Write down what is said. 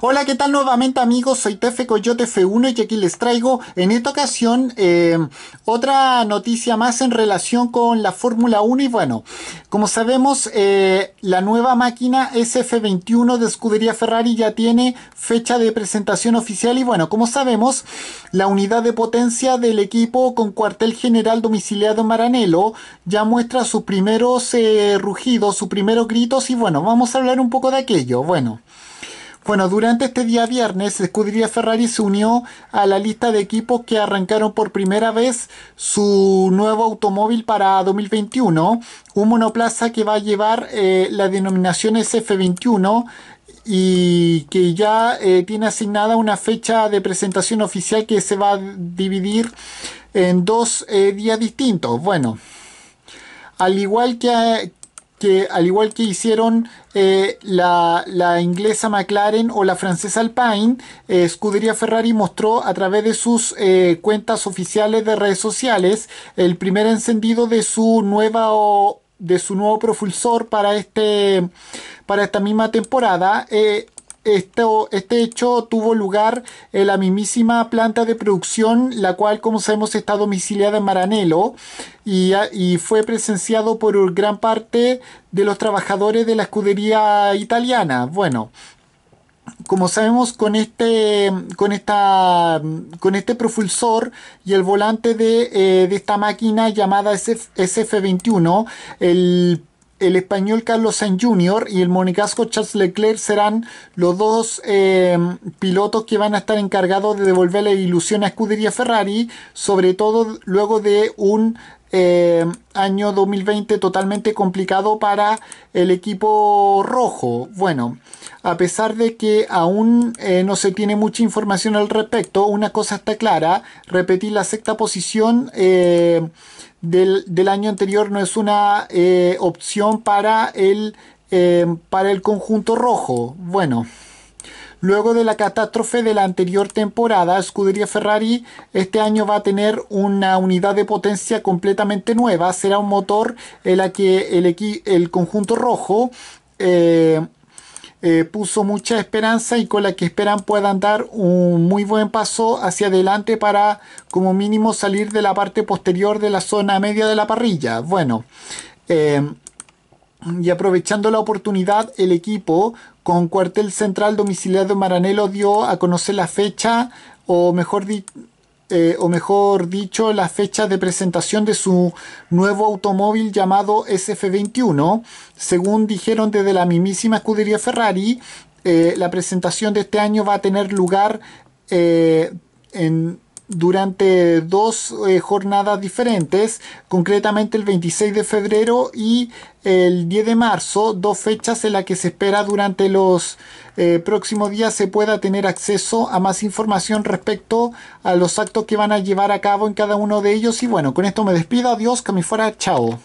Hola, ¿qué tal nuevamente amigos? Soy Tefe Coyote F1 y aquí les traigo en esta ocasión em, otra noticia más en relación con la Fórmula 1 y bueno, como sabemos eh, la nueva máquina SF21 de escudería Ferrari ya tiene fecha de presentación oficial y bueno, como sabemos la unidad de potencia del equipo con cuartel general domiciliado en Maranello ya muestra sus primeros eh, rugidos, sus primeros gritos y bueno, vamos a hablar un poco de aquello. Bueno. Bueno, durante este día viernes, Escudería Ferrari se unió a la lista de equipos que arrancaron por primera vez su nuevo automóvil para 2021, un monoplaza que va a llevar eh, la denominación SF21 y que ya eh, tiene asignada una fecha de presentación oficial que se va a dividir en dos eh, días distintos. Bueno, al igual que, que al igual que hicieron eh, la, inglesa McLaren o la francesa Alpine, eh, Scuderia Ferrari mostró a través de sus eh, cuentas oficiales de redes sociales el primer encendido de su nueva o, de su nuevo propulsor para este para esta misma temporada. Esto, este hecho tuvo lugar en la mismísima planta de producción, la cual, como sabemos, está domiciliada en Maranello y, fue presenciado por gran parte de los trabajadores de la escudería italiana. Bueno, como sabemos con este con esta con este propulsor y el volante de, eh, esta máquina llamada SF, 21 el, español Carlos Sainz Jr. y el monegasco Charles Leclerc serán los dos eh, pilotos que van a estar encargados de devolver la ilusión a Escudería Ferrari, sobre todo luego de un eh, año 2020 totalmente complicado para el equipo rojo. Bueno, a pesar de que aún eh, no se tiene mucha información al respecto, una cosa está clara, repetir la sexta posición eh, del, del, año anterior no es una opción para el, para el conjunto rojo. Bueno. Luego de la catástrofe de la anterior temporada, Scuderia Ferrari este año va a tener una unidad de potencia completamente nueva. Será un motor en la que el, el conjunto rojo eh, eh, puso mucha esperanza y con la que esperan puedan dar un muy buen paso hacia adelante para como mínimo salir de la parte posterior de la zona media de la parrilla. Bueno. Eh, y aprovechando la oportunidad, el equipo con cuartel central domiciliado en Maranelo dio a conocer la fecha, o mejor, eh, o mejor dicho, la fecha de presentación de su nuevo automóvil llamado SF21. Según dijeron desde la mismísima escudería Ferrari, eh, la presentación de este año va a tener lugar eh, en durante dos eh, jornadas diferentes, concretamente el 26 de febrero y el 10 de marzo, dos fechas en las que se espera durante los eh, próximos días se pueda tener acceso a más información respecto a los actos que van a llevar a cabo en cada uno de ellos. Y bueno, con esto me despido, adiós, que me fuera, chao.